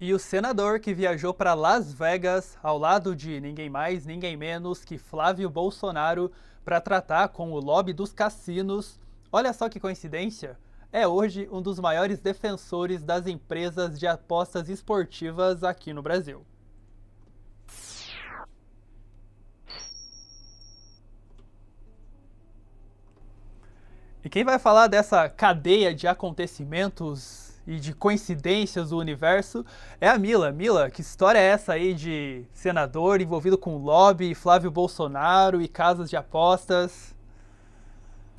E o senador que viajou para Las Vegas ao lado de ninguém mais, ninguém menos que Flávio Bolsonaro para tratar com o lobby dos cassinos. Olha só que coincidência! É hoje um dos maiores defensores das empresas de apostas esportivas aqui no Brasil. E quem vai falar dessa cadeia de acontecimentos e de coincidências do universo é a Mila. Mila, que história é essa aí de senador envolvido com lobby, Flávio Bolsonaro e casas de apostas?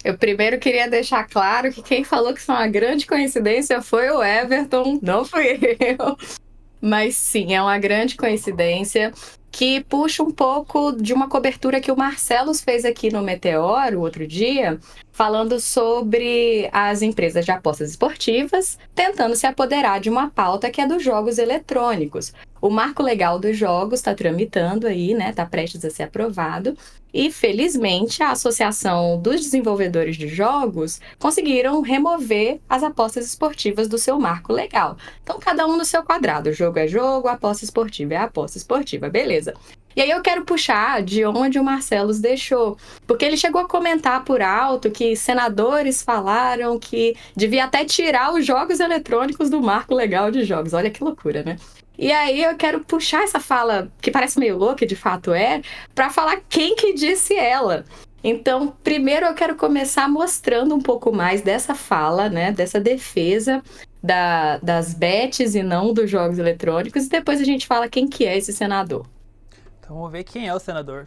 Eu primeiro queria deixar claro que quem falou que isso é uma grande coincidência foi o Everton, não fui eu. Mas sim, é uma grande coincidência que puxa um pouco de uma cobertura que o Marcelo fez aqui no Meteoro outro dia, falando sobre as empresas de apostas esportivas tentando se apoderar de uma pauta que é dos jogos eletrônicos. O marco legal dos jogos está tramitando aí, né? Está prestes a ser aprovado. E felizmente a Associação dos Desenvolvedores de Jogos conseguiram remover as apostas esportivas do seu marco legal. Então cada um no seu quadrado, jogo é jogo, aposta esportiva é aposta esportiva, beleza. E aí eu quero puxar de onde o Marcelo deixou, porque ele chegou a comentar por alto que senadores falaram que devia até tirar os jogos eletrônicos do marco legal de jogos. Olha que loucura, né? E aí eu quero puxar essa fala, que parece meio louca, de fato é, para falar quem que disse ela. Então, primeiro eu quero começar mostrando um pouco mais dessa fala, né, dessa defesa da, das bets e não dos jogos eletrônicos, e depois a gente fala quem que é esse senador. Então, vamos ver quem é o senador.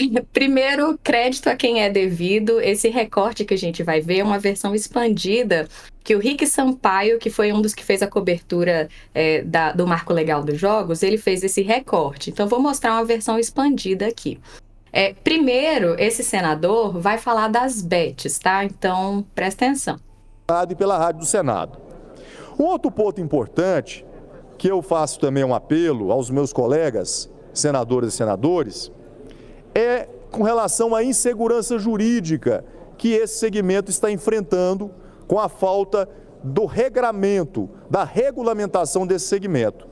Primeiro, crédito a quem é devido. Esse recorte que a gente vai ver é uma versão expandida que o Rick Sampaio, que foi um dos que fez a cobertura é, da, do Marco Legal dos Jogos, ele fez esse recorte. Então, vou mostrar uma versão expandida aqui. É, primeiro, esse senador vai falar das bets, tá? Então, presta atenção. E pela Rádio do Senado. Um outro ponto importante, que eu faço também um apelo aos meus colegas, senadoras e senadores, é com relação à insegurança jurídica que esse segmento está enfrentando com a falta do regramento, da regulamentação desse segmento.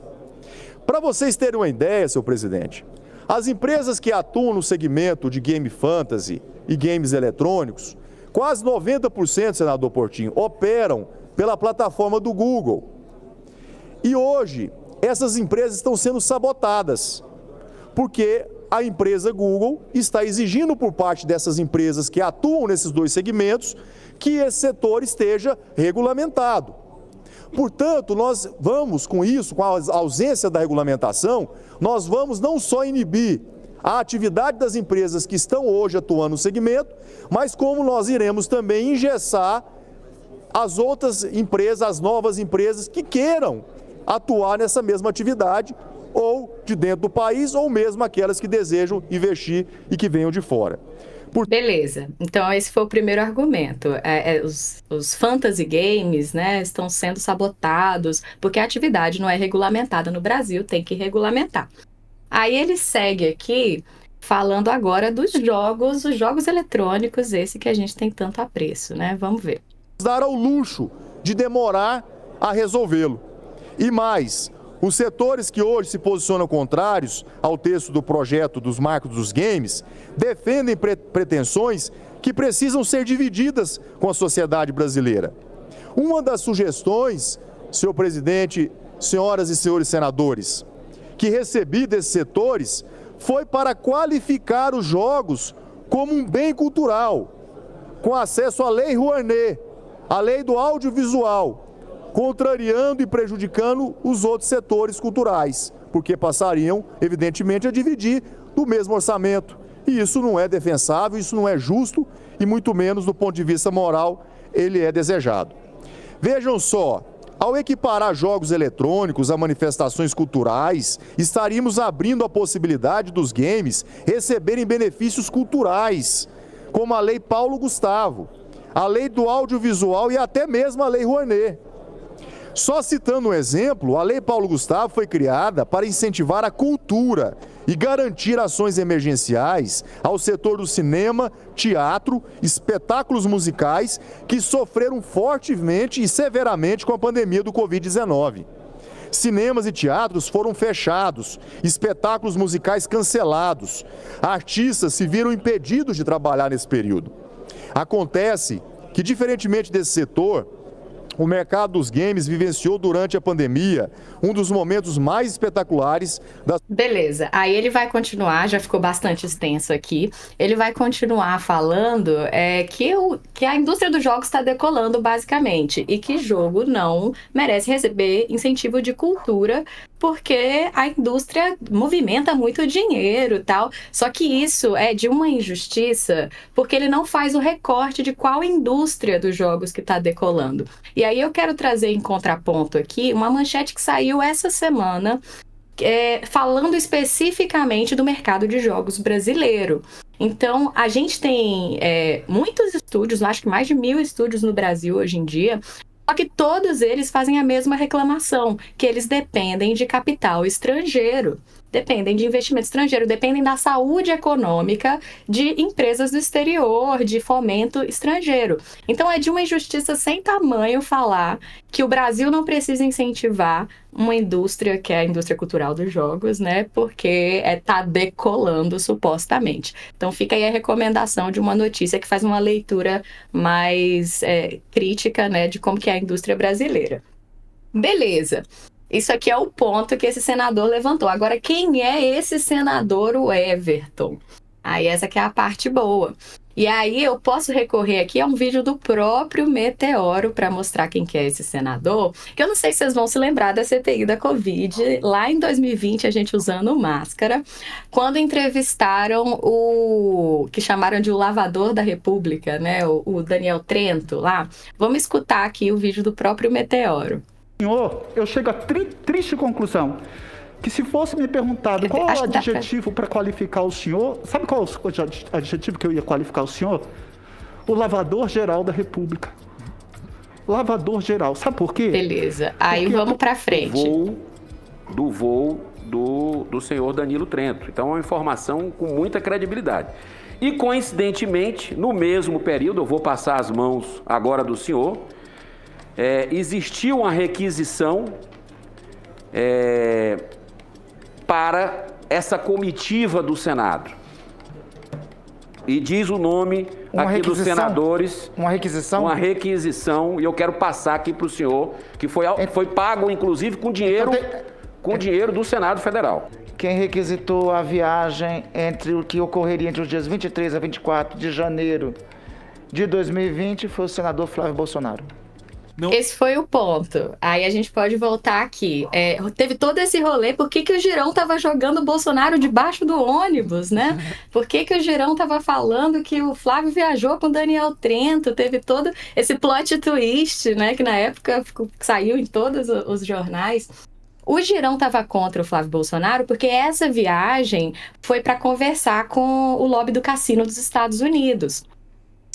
Para vocês terem uma ideia, seu presidente, as empresas que atuam no segmento de game fantasy e games eletrônicos, quase 90%, senador Portinho, operam pela plataforma do Google. E hoje, essas empresas estão sendo sabotadas, porque a empresa Google está exigindo por parte dessas empresas que atuam nesses dois segmentos que esse setor esteja regulamentado. Portanto, nós vamos com isso, com a ausência da regulamentação, nós vamos não só inibir a atividade das empresas que estão hoje atuando no segmento, mas como nós iremos também engessar as outras empresas, as novas empresas que queiram atuar nessa mesma atividade de dentro do país ou mesmo aquelas que desejam investir e que venham de fora. Por... Beleza. Então, esse foi o primeiro argumento. É, é, os, os fantasy games né, estão sendo sabotados porque a atividade não é regulamentada no Brasil, tem que regulamentar. Aí ele segue aqui falando agora dos jogos, os jogos eletrônicos, esse que a gente tem tanto apreço, né? Vamos ver. Dar ao luxo de demorar a resolvê-lo. E mais, os setores que hoje se posicionam contrários ao texto do projeto dos marcos dos games defendem pretensões que precisam ser divididas com a sociedade brasileira. Uma das sugestões, senhor presidente, senhoras e senhores senadores, que recebi desses setores foi para qualificar os jogos como um bem cultural, com acesso à Lei Rouanet, à Lei do Audiovisual, contrariando e prejudicando os outros setores culturais, porque passariam, evidentemente, a dividir do mesmo orçamento. E isso não é defensável, isso não é justo e, muito menos do ponto de vista moral, ele é desejado. Vejam só, ao equiparar jogos eletrônicos a manifestações culturais, estaríamos abrindo a possibilidade dos games receberem benefícios culturais, como a Lei Paulo Gustavo, a Lei do Audiovisual e até mesmo a Lei Rouanet. Só citando um exemplo, a Lei Paulo Gustavo foi criada para incentivar a cultura e garantir ações emergenciais ao setor do cinema, teatro, espetáculos musicais que sofreram fortemente e severamente com a pandemia do Covid-19. Cinemas e teatros foram fechados, espetáculos musicais cancelados. Artistas se viram impedidos de trabalhar nesse período. Acontece que, diferentemente desse setor, o mercado dos games vivenciou durante a pandemia um dos momentos mais espetaculares da. Beleza, aí ele vai continuar, já ficou bastante extenso aqui. Ele vai continuar falando é, que, o, que a indústria dos jogos está decolando, basicamente, e que jogo não merece receber incentivo de cultura, porque a indústria movimenta muito dinheiro tal. Só que isso é de uma injustiça, porque ele não faz o recorte de qual indústria dos jogos que está decolando. E aí eu quero trazer em contraponto aqui uma manchete que saiu essa semana é, falando especificamente do mercado de jogos brasileiro. Então, a gente tem é, muitos estúdios, acho que mais de mil estúdios no Brasil hoje em dia, só que todos eles fazem a mesma reclamação, que eles dependem de capital estrangeiro dependem de investimento estrangeiro, dependem da saúde econômica de empresas do exterior, de fomento estrangeiro. Então é de uma injustiça sem tamanho falar que o Brasil não precisa incentivar uma indústria que é a indústria cultural dos jogos, né? Porque está é, tá decolando supostamente. Então fica aí a recomendação de uma notícia que faz uma leitura mais é, crítica, né, de como que é a indústria brasileira. Beleza. Isso aqui é o ponto que esse senador levantou. Agora, quem é esse senador, o Everton? Aí essa que é a parte boa. E aí eu posso recorrer aqui a um vídeo do próprio Meteoro para mostrar quem que é esse senador, que eu não sei se vocês vão se lembrar da CPI da Covid, lá em 2020 a gente usando máscara, quando entrevistaram o que chamaram de o lavador da República, né, o, o Daniel Trento lá. Vamos escutar aqui o vídeo do próprio Meteoro. Senhor, eu chego à tri triste conclusão que se fosse me perguntado qual o adjetivo para qualificar o senhor, sabe qual o adjetivo que eu ia qualificar o senhor? O lavador geral da República. Lavador geral. Sabe por quê? Beleza. Aí Porque vamos para frente. Voo, do voo do, do senhor Danilo Trento. Então é uma informação com muita credibilidade. E coincidentemente, no mesmo período, eu vou passar as mãos agora do senhor é, existiu uma requisição é, para essa comitiva do Senado. E diz o nome uma aqui dos senadores. Uma requisição? Uma requisição, e eu quero passar aqui para o senhor, que foi, foi pago, inclusive, com dinheiro, então tem... com dinheiro do Senado Federal. Quem requisitou a viagem entre o que ocorreria entre os dias 23 a 24 de janeiro de 2020 foi o senador Flávio Bolsonaro. Não... Esse foi o ponto. Aí a gente pode voltar aqui. É, teve todo esse rolê, por que, que o Girão tava jogando o Bolsonaro debaixo do ônibus, né? Por que, que o Girão tava falando que o Flávio viajou com o Daniel Trento? Teve todo esse plot twist, né? Que na época ficou, saiu em todos os jornais. O Girão estava contra o Flávio Bolsonaro porque essa viagem foi para conversar com o lobby do cassino dos Estados Unidos.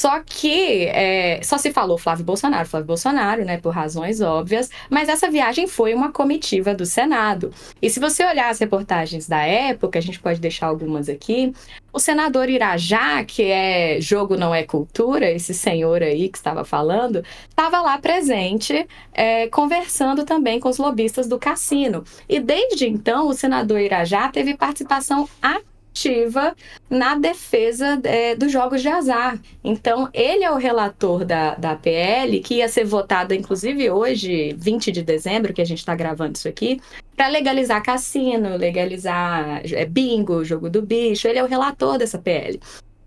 Só que é, só se falou Flávio Bolsonaro, Flávio Bolsonaro, né, por razões óbvias, mas essa viagem foi uma comitiva do Senado. E se você olhar as reportagens da época, a gente pode deixar algumas aqui, o senador Irajá, que é jogo não é cultura, esse senhor aí que estava falando, estava lá presente, é, conversando também com os lobistas do cassino. E desde então, o senador Irajá teve participação ativa ativa na defesa é, dos jogos de azar. Então, ele é o relator da, da PL, que ia ser votada, inclusive, hoje, 20 de dezembro, que a gente está gravando isso aqui, para legalizar cassino, legalizar é, bingo, jogo do bicho. Ele é o relator dessa PL.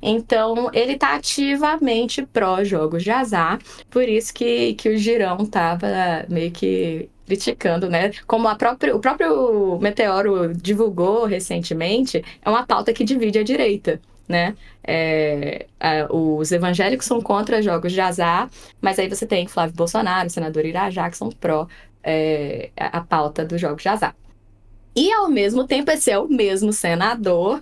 Então, ele tá ativamente pró jogos de azar, por isso que, que o Girão tava meio que criticando, né? Como própria, o próprio Meteoro divulgou recentemente, é uma pauta que divide a direita. Né? É, é, os evangélicos são contra jogos de azar, mas aí você tem Flávio Bolsonaro, o senador Irajá, que são pró é, a, a pauta dos jogos de azar. E ao mesmo tempo, esse é o mesmo senador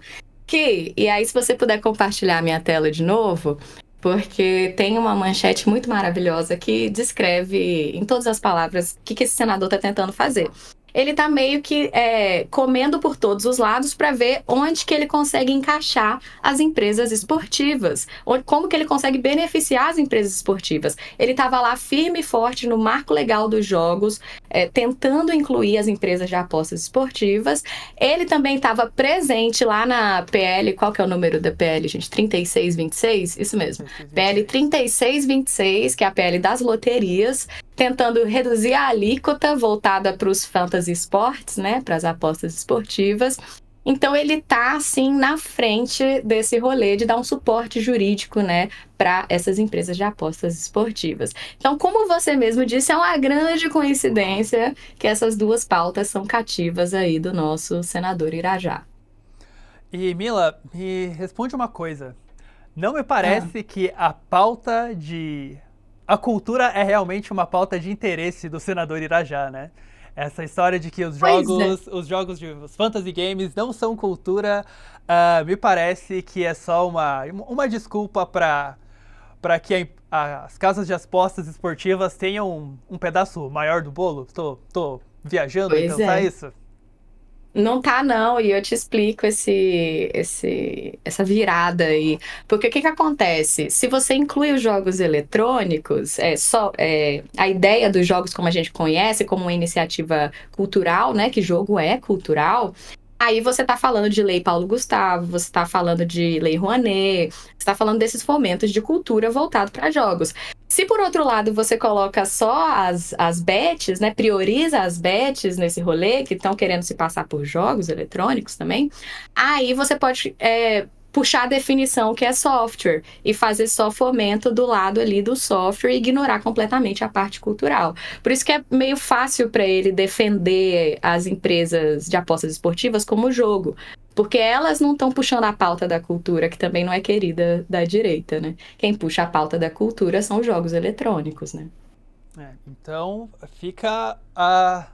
que, e aí se você puder compartilhar a minha tela de novo, porque tem uma manchete muito maravilhosa que descreve em todas as palavras o que, que esse senador está tentando fazer ele tá meio que é, comendo por todos os lados para ver onde que ele consegue encaixar as empresas esportivas, onde, como que ele consegue beneficiar as empresas esportivas. Ele estava lá firme e forte no marco legal dos jogos, é, tentando incluir as empresas de apostas esportivas. Ele também estava presente lá na PL, qual que é o número da PL, gente? 3626? Isso mesmo. 3626. PL 3626, que é a PL das loterias tentando reduzir a alíquota voltada para os fantasy esportes, né, para as apostas esportivas. Então ele está assim na frente desse rolê de dar um suporte jurídico, né, para essas empresas de apostas esportivas. Então, como você mesmo disse, é uma grande coincidência que essas duas pautas são cativas aí do nosso senador Irajá. E Mila, me responde uma coisa. Não me parece ah. que a pauta de a cultura é realmente uma pauta de interesse do senador Irajá, né? Essa história de que os é. jogos, é. os jogos de os fantasy games não são cultura, uh, me parece que é só uma, uma desculpa para para que a, as casas de apostas esportivas tenham um, um pedaço maior do bolo. Tô, tô viajando, pois então é. tá isso? Não tá, não, e eu te explico esse, esse, essa virada aí. Porque o que, que acontece? Se você inclui os jogos eletrônicos, é só é, a ideia dos jogos como a gente conhece, como uma iniciativa cultural, né? Que jogo é cultural, Aí você está falando de Lei Paulo Gustavo, você está falando de Lei Rouanet, você está falando desses fomentos de cultura voltado para jogos. Se por outro lado você coloca só as, as bets, né, prioriza as bets nesse rolê, que estão querendo se passar por jogos eletrônicos também, aí você pode é, puxar a definição que é software e fazer só fomento do lado ali do software e ignorar completamente a parte cultural. Por isso que é meio fácil para ele defender as empresas de apostas esportivas como jogo, porque elas não estão puxando a pauta da cultura, que também não é querida da direita, né? Quem puxa a pauta da cultura são os jogos eletrônicos, né? É, então fica a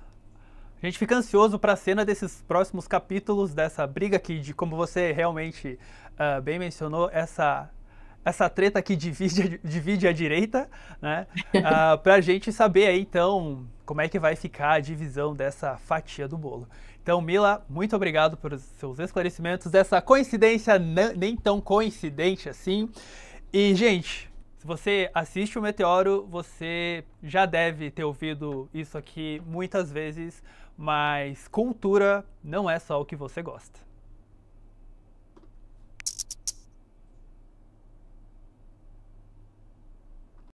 a gente fica ansioso para a cena desses próximos capítulos dessa briga aqui de como você realmente uh, bem mencionou, essa essa treta que divide, divide a direita, né? Uh, ah, para a gente saber aí, então, como é que vai ficar a divisão dessa fatia do bolo. Então, Mila, muito obrigado pelos seus esclarecimentos, dessa coincidência nem tão coincidente assim. E, gente, se você assiste o Meteoro, você já deve ter ouvido isso aqui muitas vezes, mas cultura não é só o que você gosta.